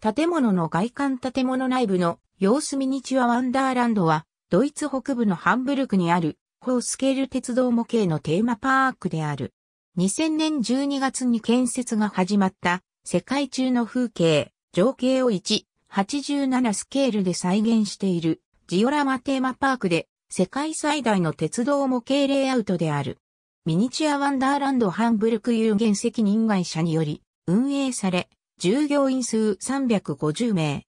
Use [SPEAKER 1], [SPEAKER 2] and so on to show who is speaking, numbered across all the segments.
[SPEAKER 1] 建物の外観建物内部の様子ミニチュアワンダーランドは、ドイツ北部のハンブルクにある、ホースケール鉄道模型のテーマパークである。2000年12月に建設が始まった、世界中の風景、情景を1、87スケールで再現している、ジオラマテーマパークで、世界最大の鉄道模型レイアウトである。ミニチュアワンダーランドハンブルク有限責任会社により、運営され、従業員数350名。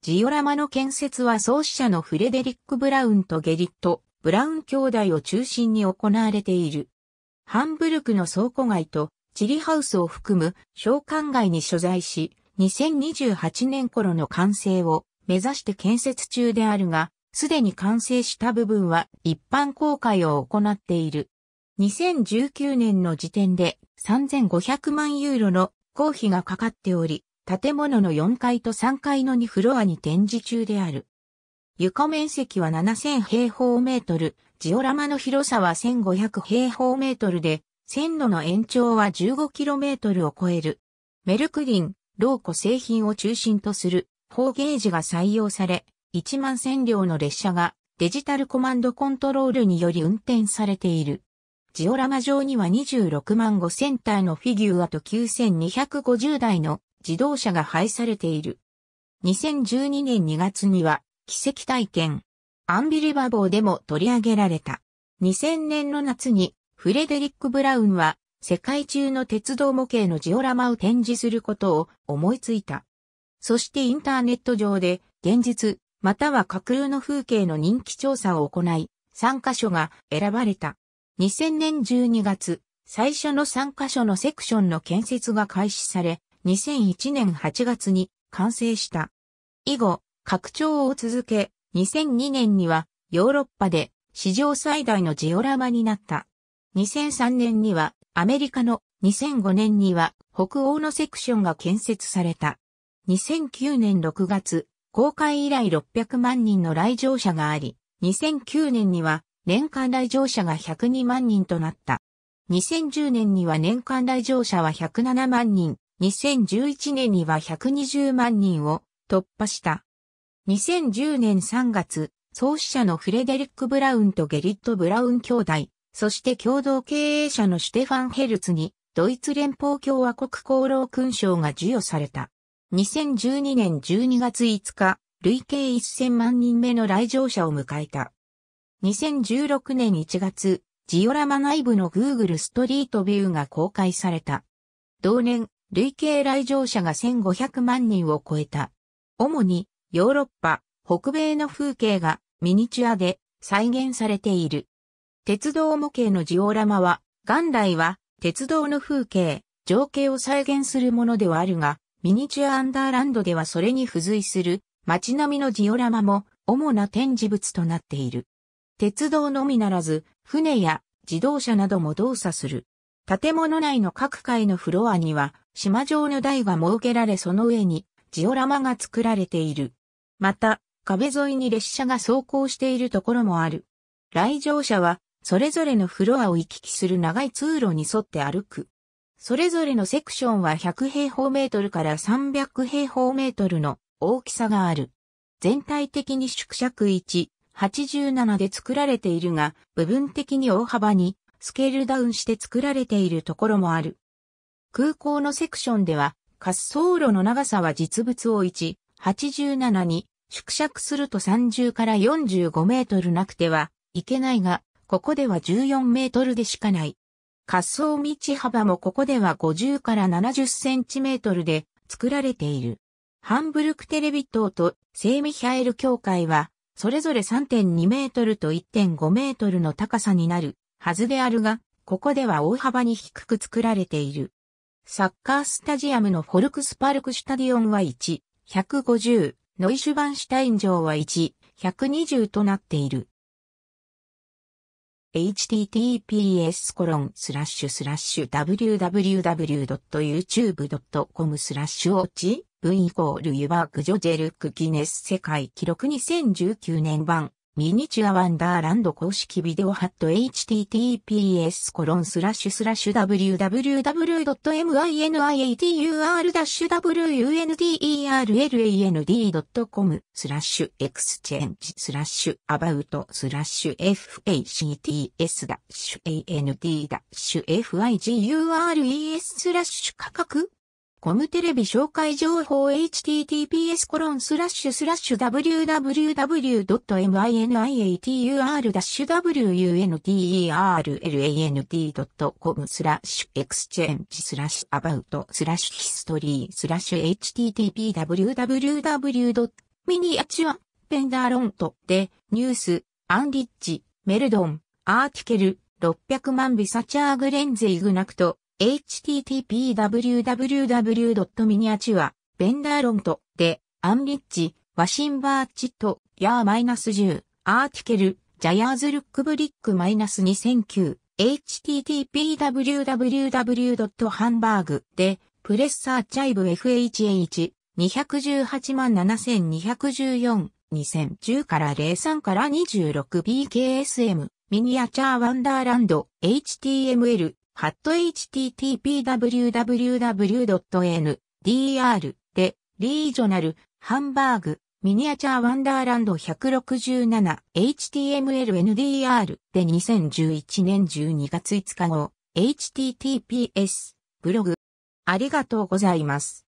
[SPEAKER 1] ジオラマの建設は創始者のフレデリック・ブラウンとゲリット・ブラウン兄弟を中心に行われている。ハンブルクの倉庫街とチリハウスを含む商館街に所在し、2028年頃の完成を目指して建設中であるが、すでに完成した部分は一般公開を行っている。2019年の時点で3500万ユーロの工費がかかっており、建物の4階と3階の2フロアに展示中である。床面積は7000平方メートル、ジオラマの広さは1500平方メートルで、線路の延長は 15km を超える。メルクリン、ローコ製品を中心とする、方ゲージが採用され、1万1000両の列車がデジタルコマンドコントロールにより運転されている。ジオラマ上には26万5000体のフィギュアと9250台の自動車が配されている。2012年2月には奇跡体験、アンビリバボーでも取り上げられた。2000年の夏にフレデリック・ブラウンは世界中の鉄道模型のジオラマを展示することを思いついた。そしてインターネット上で現実または架空の風景の人気調査を行い、3カ所が選ばれた。2000年12月、最初の3カ所のセクションの建設が開始され、2001年8月に完成した。以後、拡張を続け、2002年にはヨーロッパで史上最大のジオラマになった。2003年にはアメリカの2005年には北欧のセクションが建設された。2009年6月、公開以来600万人の来場者があり、2009年には年間来場者が102万人となった。2010年には年間来場者は107万人、2011年には120万人を突破した。2010年3月、創始者のフレデリック・ブラウンとゲリット・ブラウン兄弟、そして共同経営者のシュテファン・ヘルツに、ドイツ連邦共和国功労勲章が授与された。2012年12月5日、累計1000万人目の来場者を迎えた。2016年1月、ジオラマ内部の Google ストリートビューが公開された。同年、累計来場者が1500万人を超えた。主にヨーロッパ、北米の風景がミニチュアで再現されている。鉄道模型のジオラマは、元来は鉄道の風景、情景を再現するものではあるが、ミニチュアアンダーランドではそれに付随する街並みのジオラマも主な展示物となっている。鉄道のみならず、船や自動車なども動作する。建物内の各階のフロアには、島状の台が設けられその上に、ジオラマが作られている。また、壁沿いに列車が走行しているところもある。来場者は、それぞれのフロアを行き来する長い通路に沿って歩く。それぞれのセクションは100平方メートルから300平方メートルの大きさがある。全体的に縮尺1、87で作られているが、部分的に大幅にスケールダウンして作られているところもある。空港のセクションでは、滑走路の長さは実物を1、87に縮尺すると30から45メートルなくてはいけないが、ここでは14メートルでしかない。滑走道幅もここでは50から70センチメートルで作られている。ハンブルクテレビ塔とセーミヒャエル教会はそれぞれ3.2メートルと1.5メートルの高さになるはずであるが、ここでは大幅に低く作られている。サッカースタジアムのフォルクスパルクシュタディオンは1、150、ノイシュバンシュタイン城は1、120となっている。https コロンスラッシュスラッシュ www.youtube.com スラッシュオチ V イコールユワークジョジェルックギネス世界記録2019年版ミニチュアワンダーランド公式ビデオハット https コロンスラッシュスラッシュ w w w m i n i a t u r w u n d e r l a n d c o m スラッシュエクスチェンジスラッシュアバウトスラッシュ facts ダッシュ and ダッシュ figures スラッシュ価格コムテレビ紹介情報 https コロンスラッシュスラッシュ www.miniatur-wunderland.com スラッシュエクスチェンジスラッシュアバウトスラッシュヒストリースラッシュ http://www.miniature.pendaront でニュース、アンリッジメルドン、アーティケル、600万ビサチャーグレンゼイグナクト、http://www.miniature.vendor.lont で、アンリッチ、ワシンバーチット、ヤー -10、アーティケル、ジャヤーズルックブリックマイナ -2009、http://www.hamburg で、プレッサーチャイブ FHH、2187214、2010から03から 26BKSM、ミニアチャーワンダーランド、HTML、ハット http://www.ndr で、リージョナル、ハンバーグ、ミニアチャーワンダーランド 167htmlndr で2011年12月5日号、https、ブログ。ありがとうございます。